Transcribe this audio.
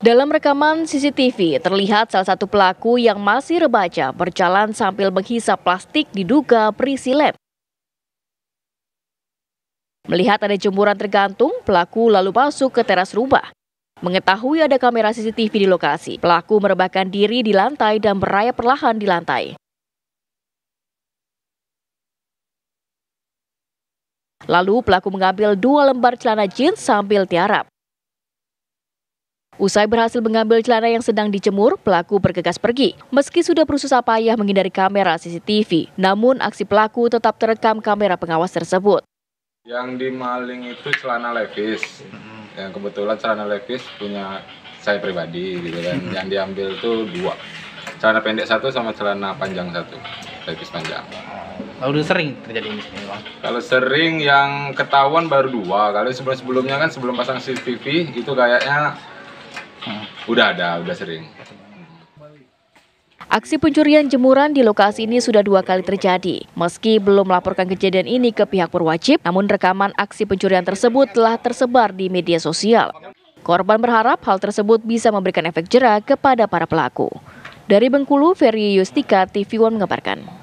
Dalam rekaman CCTV terlihat salah satu pelaku yang masih rebaca berjalan sambil menghisap plastik diduga berisi lem. Melihat ada jemuran tergantung, pelaku lalu masuk ke teras rumah. Mengetahui ada kamera CCTV di lokasi, pelaku merebahkan diri di lantai dan merayap perlahan di lantai. Lalu pelaku mengambil dua lembar celana jeans sambil tiarap. Usai berhasil mengambil celana yang sedang dicemur, pelaku bergegas pergi. Meski sudah berusaha payah menghindari kamera CCTV, namun aksi pelaku tetap terekam kamera pengawas tersebut. Yang dimaling itu celana levis. Mm-hmm. Yang kebetulan celana levis punya saya pribadi gitu kan. Mm-hmm. Yang diambil tuh dua. Celana pendek satu sama celana panjang satu. Levis panjang. Lalu sering terjadi ini Bang? Kalau sering yang ketahuan baru dua. Kalau sebelum-sebelumnya kan sebelum pasang CCTV itu kayaknya Udah ada, udah sering. Aksi pencurian jemuran di lokasi ini sudah dua kali terjadi. Meski belum melaporkan kejadian ini ke pihak berwajib, namun rekaman aksi pencurian tersebut telah tersebar di media sosial. Korban berharap hal tersebut bisa memberikan efek jerah kepada para pelaku. Dari Bengkulu, Ferry Yustika, TV One mengabarkan.